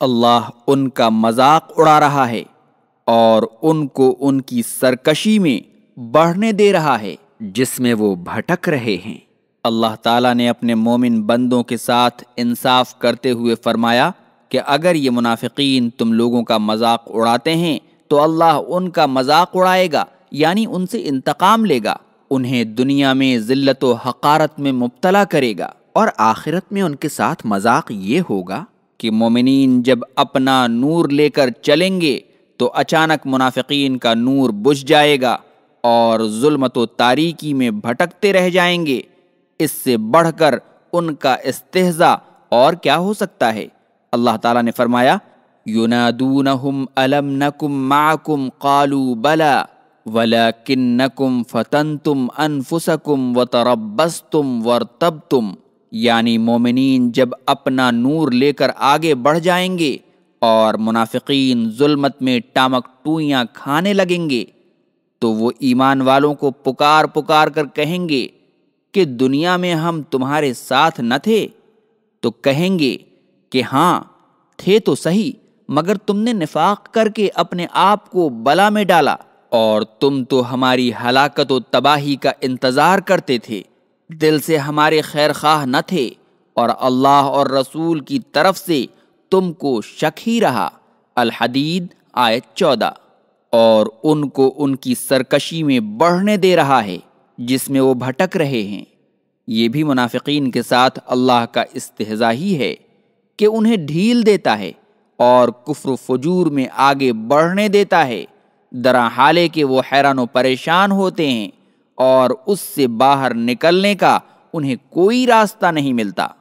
اللہ ان کا مذاق اڑا رہا ہے اور ان کو ان کی سرکشی میں بڑھنے دے رہا ہے جس میں وہ بھٹک رہے ہیں اللہ تعالیٰ نے اپنے مومن بندوں کے ساتھ انصاف کرتے ہوئے فرمایا کہ اگر یہ منافقین تم لوگوں کا مذاق اڑاتے ہیں تو اللہ ان کا مذاق اڑائے گا یعنی ان سے انتقام لے گا انہیں دنیا میں ذلت و حقارت میں مبتلا کرے گا اور آخرت میں ان کے ساتھ مذاق یہ ہوگا کہ مومنین جب اپنا نور لے کر چلیں گے تو اچانک منافقین کا نور بجھ جائے گا اور ظلمت و تاریکی میں بھٹکتے رہ جائیں گے اس سے بڑھ کر ان کا استحضا اور کیا ہو سکتا ہے اللہ تعالیٰ نے فرمایا بلا ولاکنکم فتن تم انفسکم و تربس تم ورتب تم یعنی مومنین جب اپنا نور لے کر آگے بڑھ جائیں گے اور منافقین ظلمت میں ٹامک ٹوئیاں کھانے لگیں گے تو وہ ایمان والوں کو پکار پکار کر کہیں گے کہ دنیا میں ہم تمہارے ساتھ نہ تھے تو کہیں گے کہ ہاں تھے تو صحیح مگر تم نے نفاق کر کے اپنے آپ کو بلا میں ڈالا اور تم تو ہماری ہلاکت و تباہی کا انتظار کرتے تھے دل سے ہمارے خیر خواہ نہ تھے اور اللہ اور رسول کی طرف سے تم کو شک ہی رہا الحدید آئے چودہ اور ان کو ان کی سرکشی میں بڑھنے دے رہا ہے جس میں وہ بھٹک رہے ہیں یہ بھی منافقین کے ساتھ اللہ کا استحضا ہی ہے کہ انہیں ڈھیل دیتا ہے اور کفر و فجور میں آگے بڑھنے دیتا ہے درا حالے کے وہ حیران و پریشان ہوتے ہیں اور اس سے باہر نکلنے کا انہیں کوئی راستہ نہیں ملتا